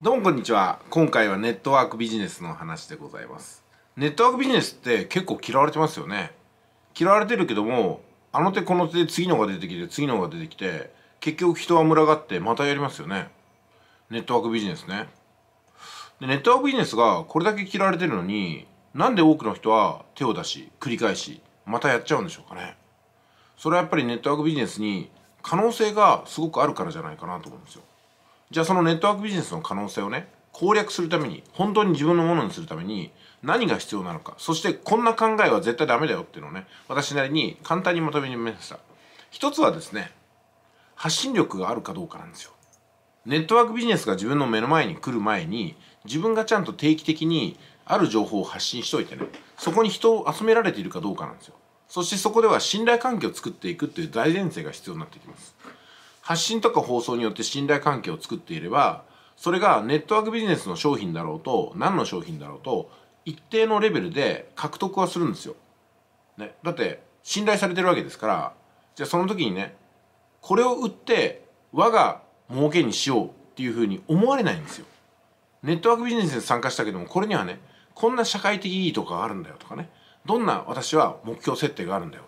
どうもこんにちは。今回はネットワークビジネスの話でございます。ネットワークビジネスって結構嫌われてますよね。嫌われてるけども、あの手この手で次のが出てきて、次のが出てきて、結局人は群がってまたやりますよね。ネットワークビジネスね。でネットワークビジネスがこれだけ嫌われてるのに、なんで多くの人は手を出し、繰り返し、またやっちゃうんでしょうかね。それはやっぱりネットワークビジネスに可能性がすごくあるからじゃないかなと思うんですよ。じゃあそのネットワークビジネスの可能性をね攻略するために本当に自分のものにするために何が必要なのかそしてこんな考えは絶対ダメだよっていうのをね私なりに簡単にまとめました一つはですね発信力があるかどうかなんですよネットワークビジネスが自分の目の前に来る前に自分がちゃんと定期的にある情報を発信しといてねそこに人を集められているかどうかなんですよそしてそこでは信頼関係を作っていくっていう大前提が必要になってきます発信とか放送によって信頼関係を作っていればそれがネットワークビジネスの商品だろうと何の商品だろうと一定のレベルで獲得はするんですよ。ね、だって信頼されてるわけですからじゃあその時にねこれを売って我が儲けにしようっていうふうに思われないんですよ。ネットワークビジネスに参加したけどもこれにはねこんな社会的意義とかがあるんだよとかねどんな私は目標設定があるんだよ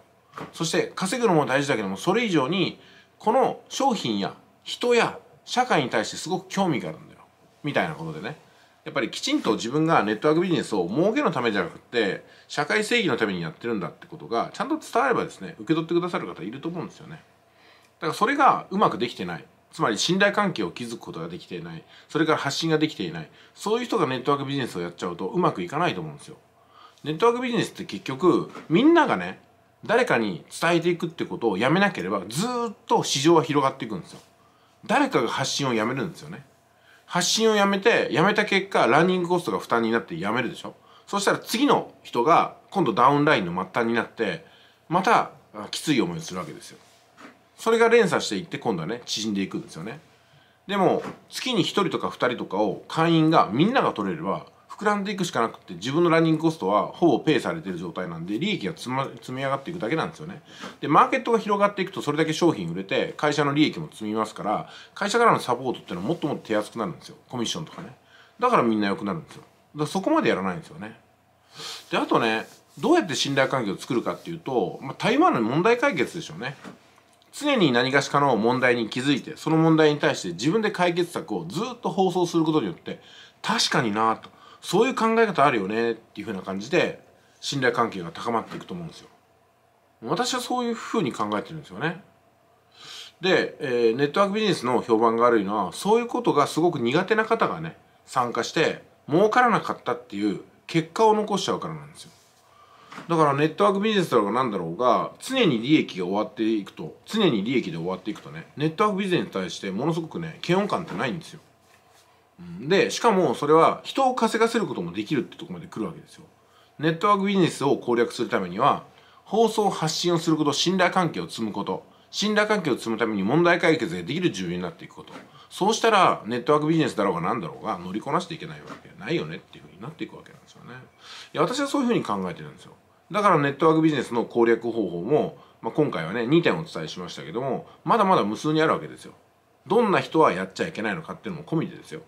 そして稼ぐのも大事だけどもそれ以上にこの商品や人や社会に対してすごく興味があるんだよみたいなことでねやっぱりきちんと自分がネットワークビジネスを儲けのためじゃなくて社会正義のためにやってるんだってことがちゃんと伝わればですね受け取ってくださる方いると思うんですよねだからそれがうまくできてないつまり信頼関係を築くことができていないそれから発信ができていないそういう人がネットワークビジネスをやっちゃうとうまくいかないと思うんですよネットワークビジネスって結局みんながね誰かに伝えていくってことをやめなければずっと市場は広がっていくんですよ誰かが発信をやめるんですよね発信をやめてやめた結果ランニングコストが負担になってやめるでしょそしたら次の人が今度ダウンラインの末端になってまたきつい思いをするわけですよそれが連鎖していって今度はね縮んでいくんですよねでも月に1人とか2人とかを会員がみんなが取れれば膨らんでいくしかなくて自分のランニングコストはほぼペイされてる状態なんで利益が積,、ま、積み上がっていくだけなんですよねでマーケットが広がっていくとそれだけ商品売れて会社の利益も積みますから会社からのサポートっていうのはもっともっと手厚くなるんですよコミッションとかねだからみんな良くなるんですよだからそこまでやらないんですよねであとねどうやって信頼関係を作るかっていうと、まあ、台湾の問題解決でしょうね常に何がしかの問題に気づいてその問題に対して自分で解決策をずっと放送することによって確かになとそういう考え方あるよねっていうふうな感じで信頼関係が高まっていくと思うんですよ。私はそういうふうに考えてるんですよね。で、えー、ネットワークビジネスの評判が悪いのはそういうことがすごく苦手な方がね参加して儲からなかったっていう結果を残しちゃうからなんですよ。だからネットワークビジネスだろうが何だろうが常に利益が終わっていくと常に利益で終わっていくとねネットワークビジネスに対してものすごくね嫌悪感ってないんですよ。でしかもそれは人を稼がせることもできるってとこまで来るわけですよネットワークビジネスを攻略するためには放送発信をすること信頼関係を積むこと信頼関係を積むために問題解決ができる重要になっていくことそうしたらネットワークビジネスだろうが何だろうが乗りこなしていけないわけないよねっていうふうになっていくわけなんですよねいや私はそういうふうに考えてるんですよだからネットワークビジネスの攻略方法も、まあ、今回はね2点お伝えしましたけどもまだまだ無数にあるわけですよどんな人はやっちゃいけないのかっていうのも込みでですよ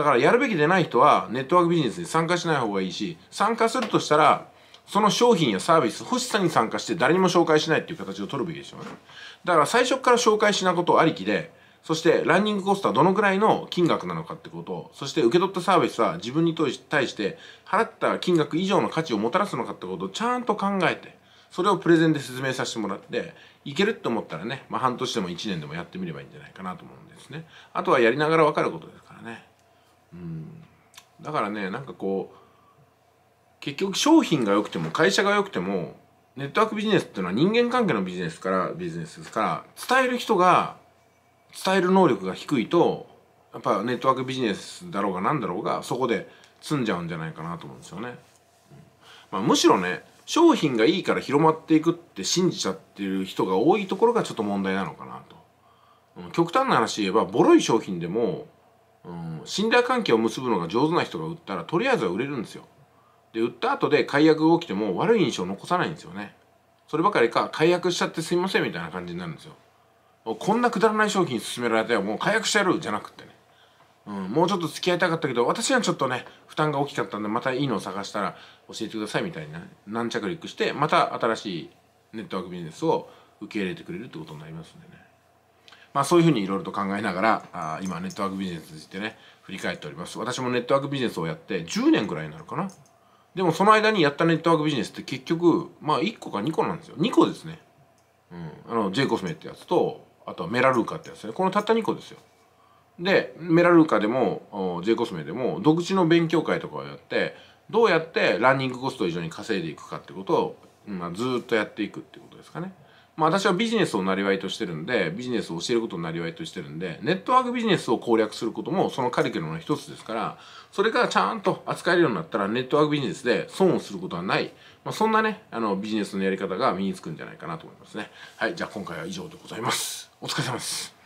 だからやるべきでない人はネットワークビジネスに参加しない方がいいし、参加するとしたら、その商品やサービス欲しさに参加して誰にも紹介しないっていう形を取るべきでしょうね。だから最初から紹介しないことありきで、そしてランニングコストはどのくらいの金額なのかってことそして受け取ったサービスは自分に対して払った金額以上の価値をもたらすのかってことをちゃんと考えて、それをプレゼンで説明させてもらって、いけるって思ったらね、まあ半年でも1年でもやってみればいいんじゃないかなと思うんですね。あとはやりながらわかることですからね。うん、だからねなんかこう結局商品が良くても会社が良くてもネットワークビジネスっていうのは人間関係のビジネスからビジネスですから伝える人が伝える能力が低いとやっぱネットワークビジネスだろうが何だろうがそこで詰んじゃうんじゃないかなと思うんですよね。まあ、むしろね商品がいいから広まっていくって信じちゃってる人が多いところがちょっと問題なのかなと。極端な話言えばボロい商品でもうん、信頼関係を結ぶのが上手な人が売ったらとりあえずは売れるんですよで売った後で解約が起きても悪い印象を残さないんですよねそればかりか解約しちゃってすいませんみたいな感じになるんですよこんなくだらない商品勧められたよもう解約してやるじゃなくってね、うん、もうちょっと付き合いたかったけど私はちょっとね負担が大きかったんでまたいいのを探したら教えてくださいみたいな軟着陸してまた新しいネットワークビジネスを受け入れてくれるってことになりますんでねまあ、そういうふうにいろいろと考えながらあ今ネットワークビジネスについてね振り返っております私もネットワークビジネスをやって10年ぐらいになるかなでもその間にやったネットワークビジネスって結局まあ1個か2個なんですよ2個ですね、うん、あの J コスメってやつとあとはメラルーカってやつねこのたった2個ですよでメラルーカでも J コスメでも独自の勉強会とかをやってどうやってランニングコスト以上に稼いでいくかってことを、まあ、ずっとやっていくってことですかね。まあ、私はビジネスをなりわいとしてるんでビジネスを教えることをなりわいとしてるんでネットワークビジネスを攻略することもそのカリキュラムの一つですからそれがちゃんと扱えるようになったらネットワークビジネスで損をすることはない、まあ、そんなねあのビジネスのやり方が身につくんじゃないかなと思いますねはいじゃあ今回は以上でございますお疲れ様です